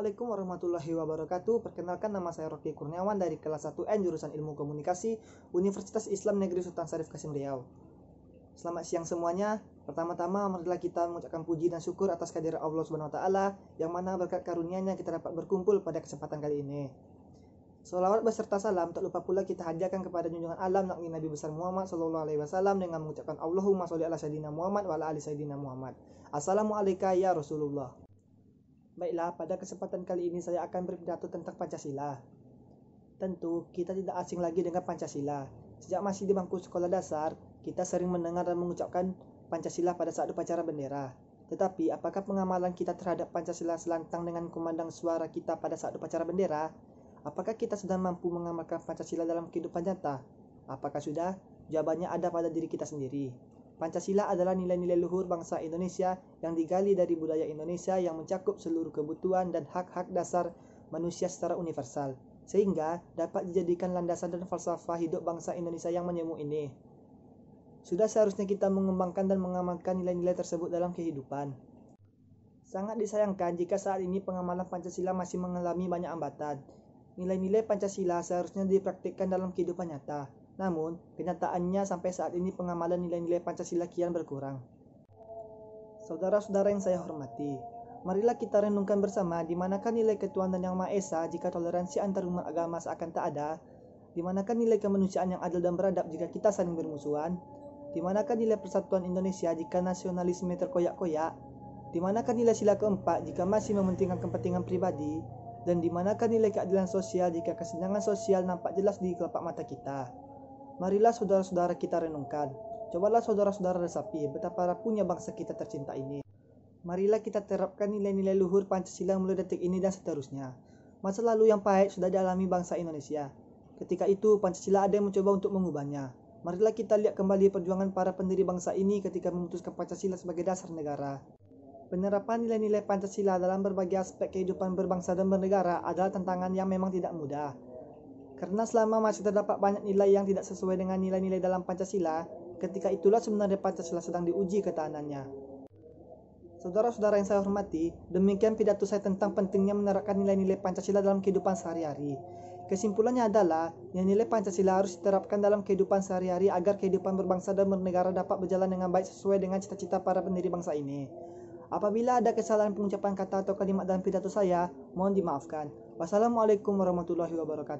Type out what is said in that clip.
Assalamualaikum warahmatullahi wabarakatuh. Perkenalkan nama saya Rocky Kurniawan dari kelas 1N jurusan Ilmu Komunikasi Universitas Islam Negeri Sultan Syarif Kasim Riau. Selamat siang semuanya. Pertama-tama marilah kita mengucapkan puji dan syukur atas kehadiran Allah Subhanahu wa yang mana berkat karunia-Nya kita dapat berkumpul pada kesempatan kali ini. Salawat beserta salam tak lupa pula kita hadiahkan kepada junjungan alam Nabi Nabi besar Muhammad sallallahu alaihi wasallam dengan mengucapkan Allahumma sholli ala sayidina Muhammad wa ala ali sayidina Muhammad. Assalamualaikum ya Rasulullah. Baiklah, pada kesempatan kali ini saya akan berpidato tentang Pancasila. Tentu, kita tidak asing lagi dengan Pancasila. Sejak masih di bangku sekolah dasar, kita sering mendengar dan mengucapkan Pancasila pada saat upacara bendera. Tetapi, apakah pengamalan kita terhadap Pancasila selantang dengan kumandang suara kita pada saat upacara bendera? Apakah kita sudah mampu mengamalkan Pancasila dalam kehidupan nyata? Apakah sudah? Jawabannya ada pada diri kita sendiri. Pancasila adalah nilai-nilai luhur bangsa Indonesia yang digali dari budaya Indonesia yang mencakup seluruh kebutuhan dan hak-hak dasar manusia secara universal, sehingga dapat dijadikan landasan dan falsafah hidup bangsa Indonesia yang menyemu ini. Sudah seharusnya kita mengembangkan dan mengamalkan nilai-nilai tersebut dalam kehidupan. Sangat disayangkan jika saat ini pengamalan Pancasila masih mengalami banyak hambatan. Nilai-nilai Pancasila seharusnya dipraktikkan dalam kehidupan nyata, namun, kenyataannya sampai saat ini pengamalan nilai-nilai Pancasila kian berkurang. Saudara-saudara yang saya hormati, marilah kita renungkan bersama di manakah nilai ketuhanan yang Maha Esa jika toleransi antarumat agama seakan tak ada, di manakah nilai kemanusiaan yang adil dan beradab jika kita saling bermusuhan, di manakah nilai persatuan Indonesia jika nasionalisme terkoyak-koyak, di manakah nilai sila keempat jika masih mementingkan kepentingan pribadi, dan di manakah nilai keadilan sosial jika kesenjangan sosial nampak jelas di kelopak mata kita. Marilah saudara-saudara kita renungkan. Cobalah saudara-saudara resapi betapa rapuhnya bangsa kita tercinta ini. Marilah kita terapkan nilai-nilai luhur Pancasila mulai detik ini dan seterusnya. Masa lalu yang pahit sudah dialami bangsa Indonesia. Ketika itu Pancasila ada yang mencoba untuk mengubahnya. Marilah kita lihat kembali perjuangan para pendiri bangsa ini ketika memutuskan Pancasila sebagai dasar negara. Penerapan nilai-nilai Pancasila dalam berbagai aspek kehidupan berbangsa dan bernegara adalah tantangan yang memang tidak mudah. Karena selama masih terdapat banyak nilai yang tidak sesuai dengan nilai-nilai dalam Pancasila, ketika itulah sebenarnya Pancasila sedang diuji ketahanannya. Saudara-saudara yang saya hormati, demikian pidato saya tentang pentingnya menerapkan nilai-nilai Pancasila dalam kehidupan sehari-hari. Kesimpulannya adalah, nilai Pancasila harus diterapkan dalam kehidupan sehari-hari agar kehidupan berbangsa dan bernegara dapat berjalan dengan baik sesuai dengan cita-cita para pendiri bangsa ini. Apabila ada kesalahan pengucapan kata atau kalimat dalam pidato saya, mohon dimaafkan. Wassalamualaikum warahmatullahi wabarakatuh.